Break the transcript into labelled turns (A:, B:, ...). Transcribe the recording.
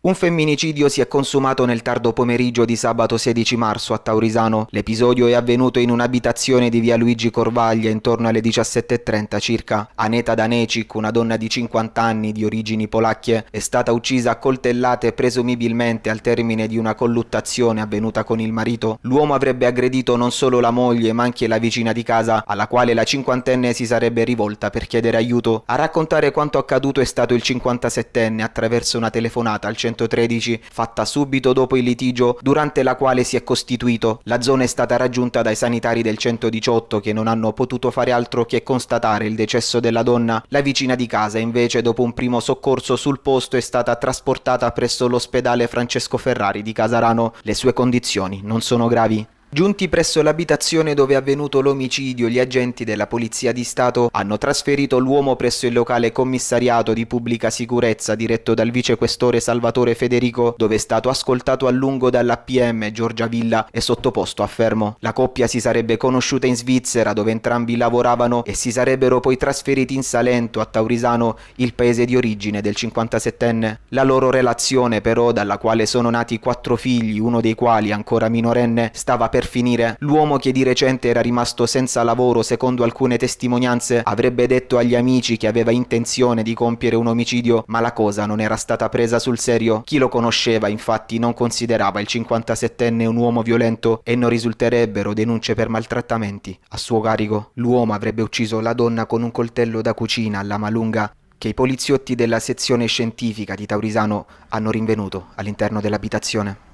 A: Un femminicidio si è consumato nel tardo pomeriggio di sabato 16 marzo a Taurisano. L'episodio è avvenuto in un'abitazione di via Luigi Corvaglia intorno alle 17.30 circa. Aneta Danecic, una donna di 50 anni di origini polacche, è stata uccisa a coltellate presumibilmente al termine di una colluttazione avvenuta con il marito. L'uomo avrebbe aggredito non solo la moglie ma anche la vicina di casa, alla quale la cinquantenne si sarebbe rivolta per chiedere aiuto. A raccontare quanto accaduto è stato il 57enne attraverso una telefonata al centro 1913, fatta subito dopo il litigio durante la quale si è costituito. La zona è stata raggiunta dai sanitari del 118 che non hanno potuto fare altro che constatare il decesso della donna. La vicina di casa invece dopo un primo soccorso sul posto è stata trasportata presso l'ospedale Francesco Ferrari di Casarano. Le sue condizioni non sono gravi. Giunti presso l'abitazione dove è avvenuto l'omicidio, gli agenti della Polizia di Stato hanno trasferito l'uomo presso il locale commissariato di pubblica sicurezza diretto dal vicequestore Salvatore Federico, dove è stato ascoltato a lungo dall'APM Giorgia Villa e sottoposto a fermo. La coppia si sarebbe conosciuta in Svizzera, dove entrambi lavoravano e si sarebbero poi trasferiti in Salento, a Taurisano, il paese di origine del 57enne. La loro relazione, però, dalla quale sono nati quattro figli, uno dei quali ancora minorenne, stava per per finire. L'uomo che di recente era rimasto senza lavoro, secondo alcune testimonianze, avrebbe detto agli amici che aveva intenzione di compiere un omicidio, ma la cosa non era stata presa sul serio. Chi lo conosceva, infatti, non considerava il 57enne un uomo violento e non risulterebbero denunce per maltrattamenti. A suo carico, l'uomo avrebbe ucciso la donna con un coltello da cucina alla malunga che i poliziotti della sezione scientifica di Taurisano hanno rinvenuto all'interno dell'abitazione.